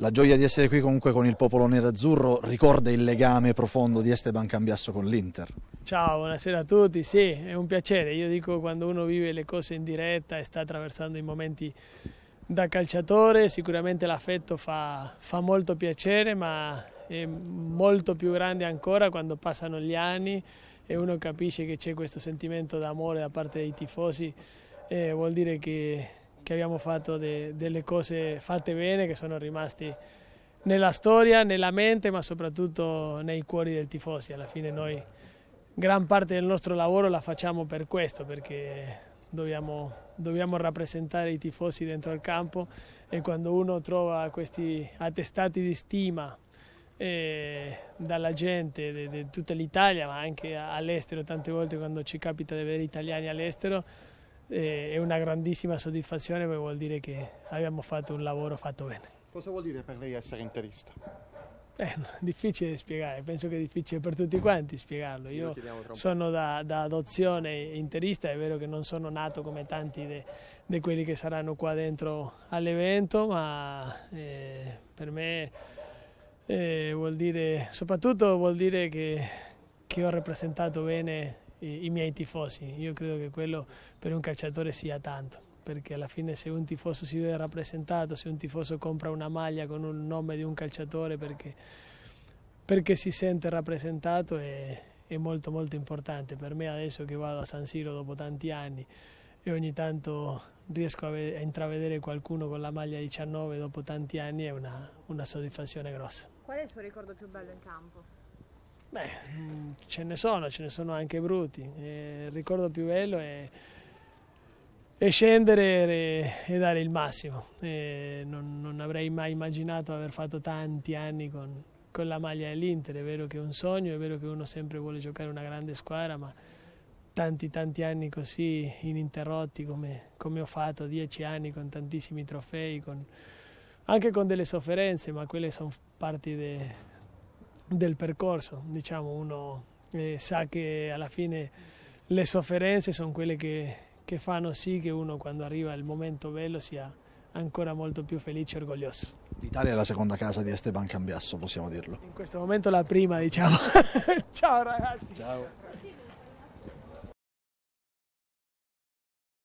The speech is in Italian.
La gioia di essere qui comunque con il popolo nerazzurro ricorda il legame profondo di Esteban Cambiasso con l'Inter. Ciao, buonasera a tutti, sì, è un piacere, io dico quando uno vive le cose in diretta e sta attraversando i momenti da calciatore, sicuramente l'affetto fa, fa molto piacere, ma è molto più grande ancora quando passano gli anni e uno capisce che c'è questo sentimento d'amore da parte dei tifosi, eh, vuol dire che che abbiamo fatto de, delle cose fatte bene che sono rimaste nella storia, nella mente ma soprattutto nei cuori dei tifosi. Alla fine noi gran parte del nostro lavoro la facciamo per questo, perché dobbiamo, dobbiamo rappresentare i tifosi dentro il campo e quando uno trova questi attestati di stima eh, dalla gente di tutta l'Italia ma anche all'estero, tante volte quando ci capita di vedere italiani all'estero, è una grandissima soddisfazione perché vuol dire che abbiamo fatto un lavoro fatto bene. Cosa vuol dire per lei essere interista? Eh, difficile spiegare, penso che è difficile per tutti quanti spiegarlo. Io sono da, da, adozione interista, è vero che non sono nato come tanti di quelli che saranno qua dentro all'evento, ma eh, per me eh, vuol dire, soprattutto vuol dire che, che ho rappresentato bene i, i miei tifosi. Io credo che quello per un calciatore sia tanto perché alla fine se un tifoso si vede rappresentato, se un tifoso compra una maglia con il nome di un calciatore perché, perché si sente rappresentato è, è, molto molto importante. Per me adesso che vado a San Siro dopo tanti anni e ogni tanto riesco a, a intravedere qualcuno con la maglia 19 dopo tanti anni è una, una soddisfazione grossa. Qual è il suo ricordo più bello in campo? Beh, mm, ce ne sono, ce ne sono anche brutti. Eh, il ricordo più bello è, è scendere e, e, dare il massimo. Eh, non, non, avrei mai immaginato aver fatto tanti anni con, con la maglia dell'Inter. È vero che è un sogno, è vero che uno sempre vuole giocare una grande squadra, ma tanti tanti anni così ininterrotti come, come ho fatto, dieci anni con tantissimi trofei, con, anche con delle sofferenze, ma quelle sono parti de, del percorso, diciamo uno eh, sa che alla fine le sofferenze sono quelle che, che fanno sì che uno quando arriva il momento bello sia ancora molto più felice e orgoglioso. L'Italia è la seconda casa di Esteban Cambiasso, possiamo dirlo. In questo momento la prima, diciamo. Ciao ragazzi. Ciao.